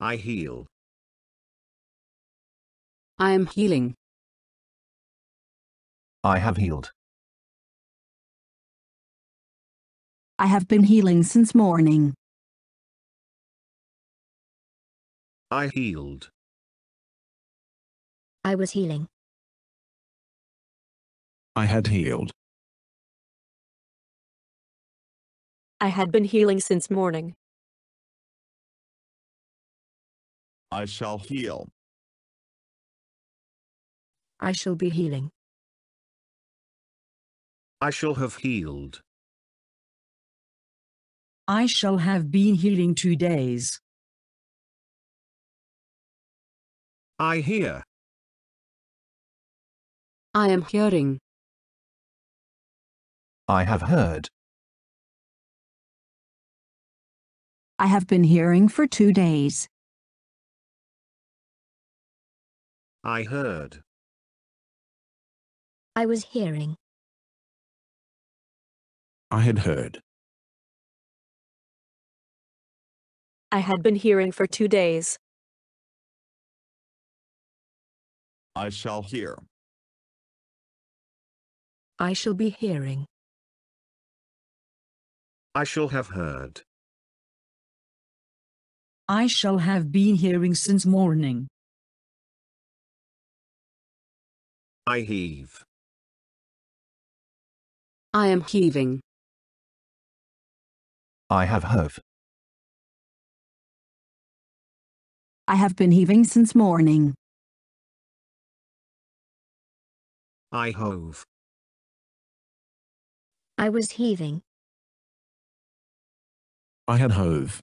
I heal. I am healing. I have healed. I have been healing since morning. I healed. I was healing. I had healed. I had been healing since morning. I shall heal. I shall be healing. I shall have healed. I shall have been healing two days. I hear. I am hearing. I have heard. I have been hearing for two days. I heard. I was hearing. I had heard. I had been hearing for two days. I shall hear. I shall be hearing. I shall have heard. I shall have been hearing since morning. I heave. I am heaving. I have hove. I have been heaving since morning. I hove. I was heaving. I had hove.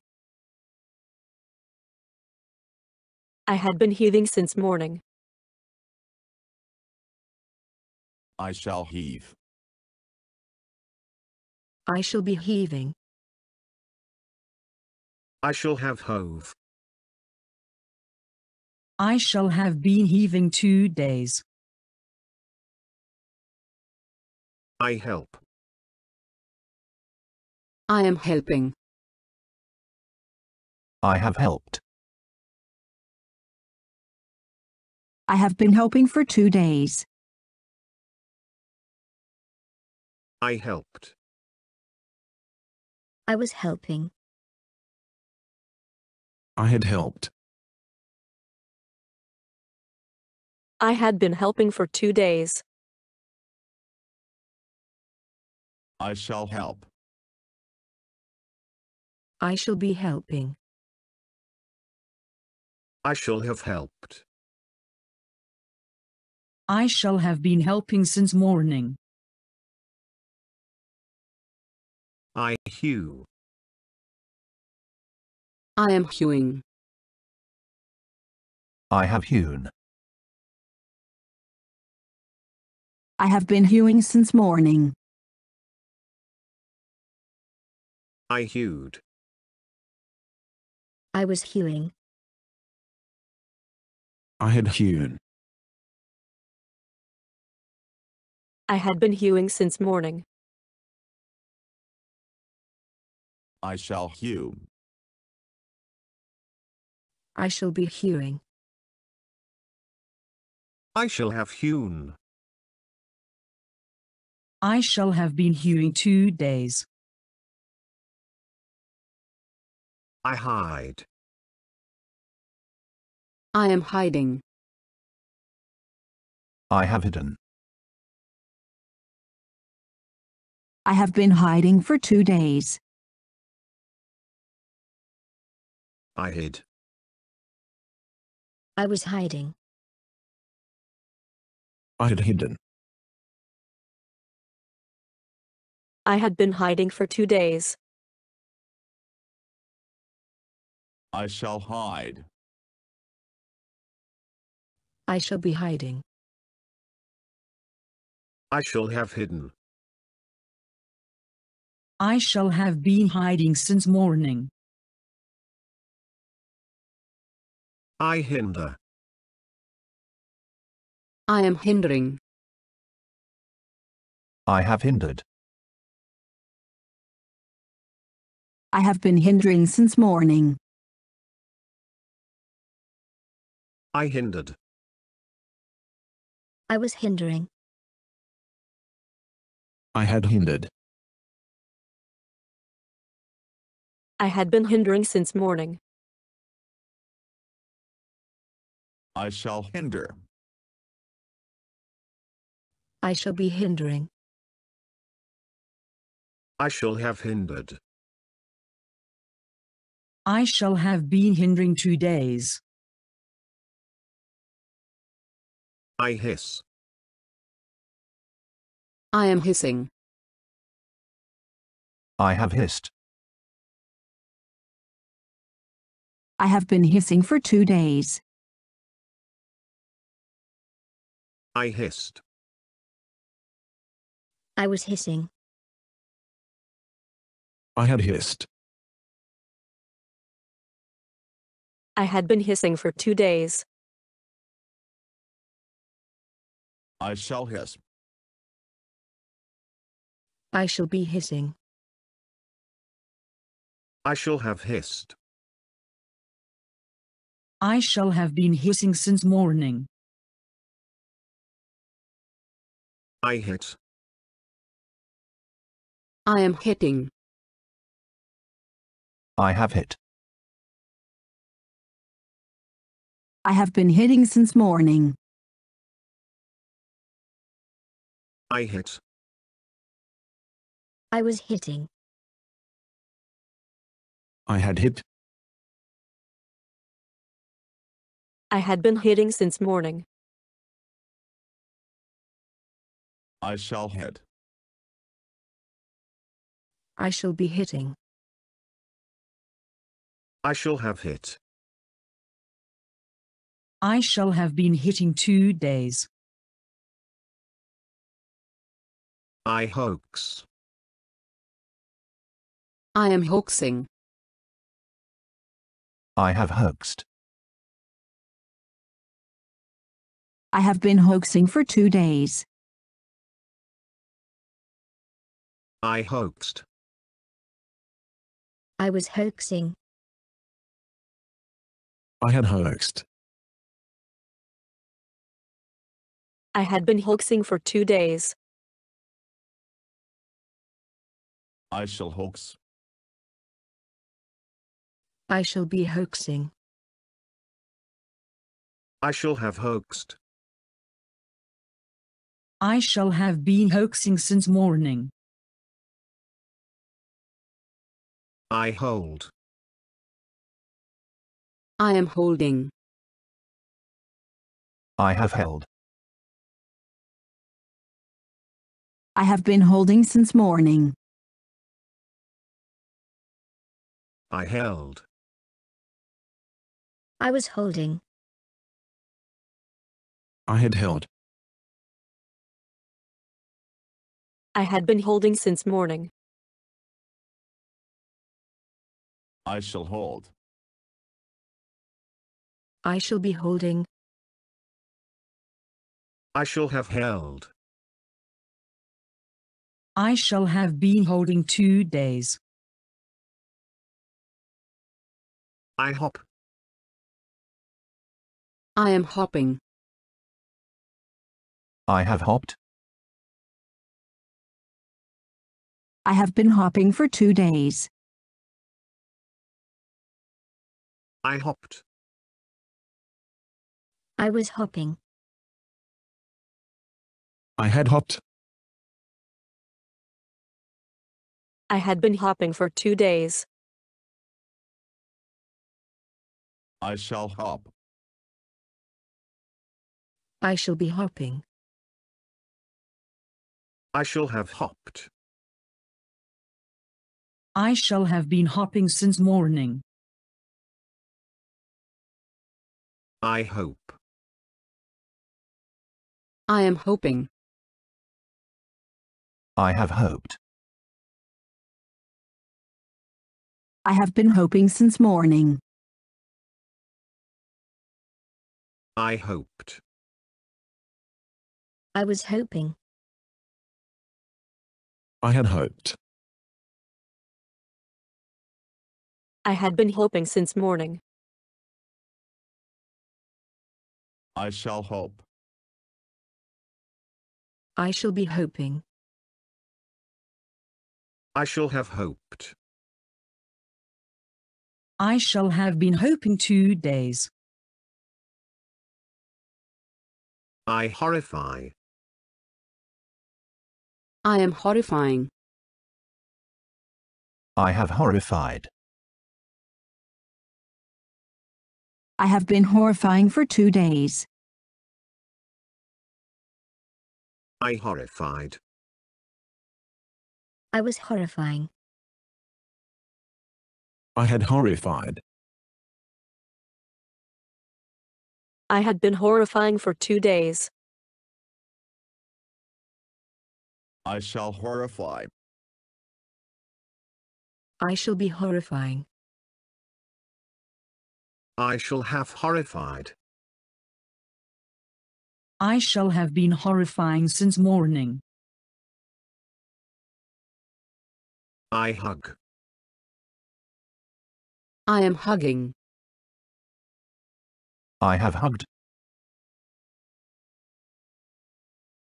I had been heaving since morning. I shall heave. I shall be heaving. I shall have hove. I shall have been heaving two days. I help. I am helping. I have helped. I have been helping for two days. I helped. I was helping. I had helped. I had been helping for two days. I shall help. I shall be helping. I shall have helped. I shall have been helping since morning. I hew. I am hewing. I have hewn. I have been hewing since morning. I hewed. I was hewing. I had hewn. I had been hewing since morning. I shall hew. I shall be hewing. I shall have hewn. I shall have been hewing two days. I hide. I am hiding. I have hidden. I have been hiding for two days. I hid. I was hiding. I had hidden. I had been hiding for two days. I shall hide. I shall be hiding. I shall have hidden. I shall have been hiding since morning. I hinder. I am hindering. I have hindered. I have been hindering since morning. I hindered. I was hindering. I had hindered. I had been hindering since morning. I shall hinder. I shall be hindering. I shall have hindered. I shall have been hindering two days. I hiss. I am hissing. I have hissed. I have been hissing for two days. I hissed. I was hissing. I had hissed. I had been hissing for two days. I shall hiss. I shall be hissing. I shall have hissed. I shall have been hissing since morning. I hit. I am hitting. I have hit. I have been hitting since morning. I hit. I was hitting. I had hit. I had been hitting since morning. I shall hit. I shall be hitting. I shall have hit. I shall have been hitting two days. I hoax. I am hoaxing. I have hoaxed. I have been hoaxing for two days. I hoaxed. I was hoaxing. I had hoaxed. I had been hoaxing for two days. I shall hoax. I shall be hoaxing. I shall have hoaxed. I shall have been hoaxing since morning. I hold. I am holding. I have held. I have been holding since morning. I held. I was holding. I had held. I had been holding since morning. I shall hold. I shall be holding. I shall have held. I shall have been holding two days. I hop. I am hopping. I have hopped. I have been hopping for two days. I hopped. I was hopping. I had hopped. I had been hopping for two days. I shall hop. I shall be hopping. I shall have hopped. I shall have been hopping since morning. I hope. I am hoping. I have hoped. I have been hoping since morning. I hoped. I was hoping. I had hoped. I had been hoping since morning. I shall hope. I shall be hoping. I shall have hoped. I shall have been hoping two days. I horrify. I am horrifying. I have horrified. I have been horrifying for two days. I horrified. I was horrifying. I had horrified. I had been horrifying for two days. I shall horrify. I shall be horrifying. I shall have horrified. I shall have been horrifying since morning. I hug. I am hugging. I have hugged.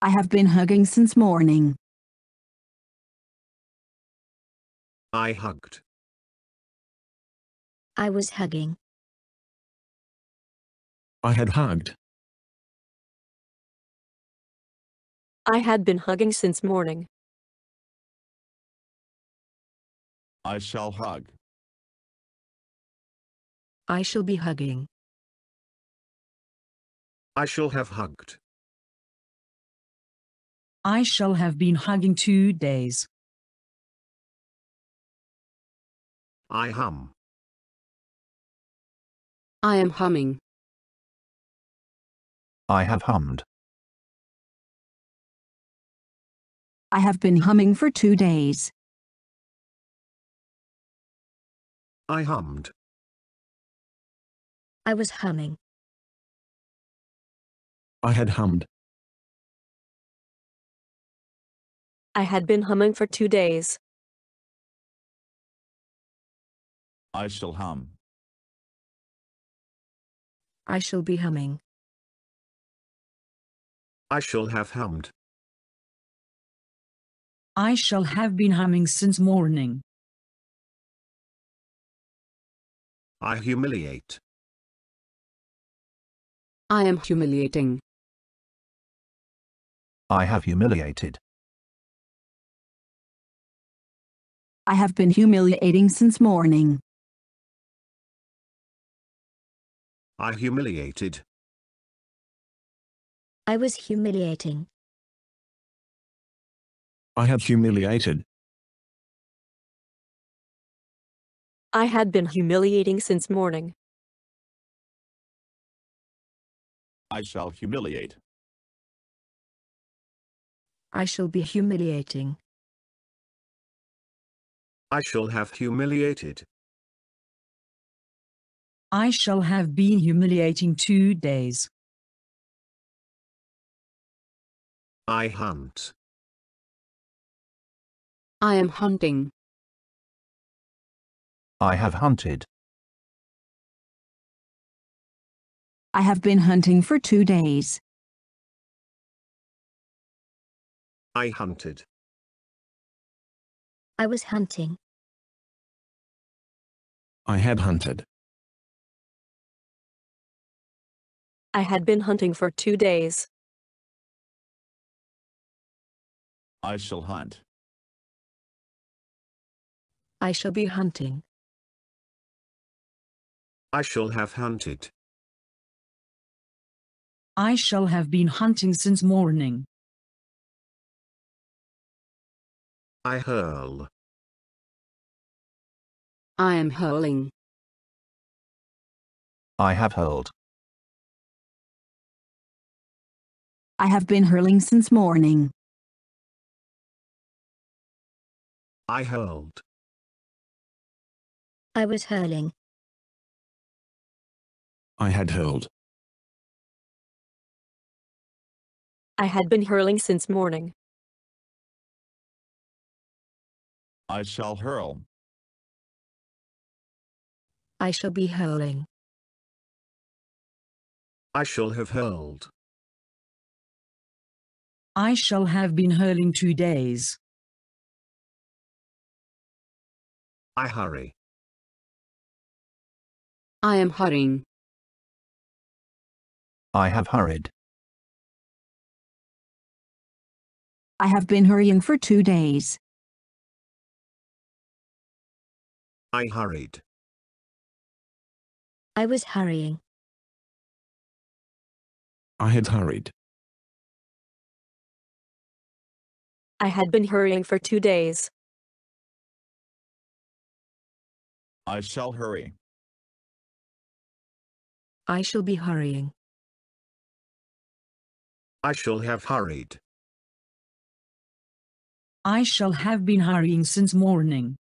I have been hugging since morning. I hugged. I was hugging. I had hugged. I had been hugging since morning. I shall hug. I shall be hugging. I shall have hugged. I shall have been hugging two days. I hum. I am humming. I have hummed. I have been humming for two days. I hummed. I was humming. I had hummed. I had been humming for two days. I shall hum. I shall be humming. I shall have hummed. I shall have been humming since morning. I humiliate. I am humiliating. I have humiliated. I have been humiliating since morning. I humiliated. I was humiliating. I had humiliated. I had been humiliating since morning. I shall humiliate. I shall be humiliating. I shall have humiliated. I shall have been humiliating two days. I hunt. I am hunting. I have hunted. I have been hunting for two days. I hunted. I was hunting. I had hunted. I had been hunting for two days. I shall hunt. I shall be hunting. I shall have hunted. I shall have been hunting since morning. I hurl. I am hurling. I have hurled. I have been hurling since morning. I hurled. I was hurling. I had hurled. I had been hurling since morning. I shall hurl. I shall be hurling. I shall have hurled. I shall have been hurling two days. I hurry. I am hurrying. I have hurried. I have been hurrying for two days. I hurried. I was hurrying. I had hurried. I had been hurrying for two days. I shall hurry. I shall be hurrying. I shall have hurried. I shall have been hurrying since morning.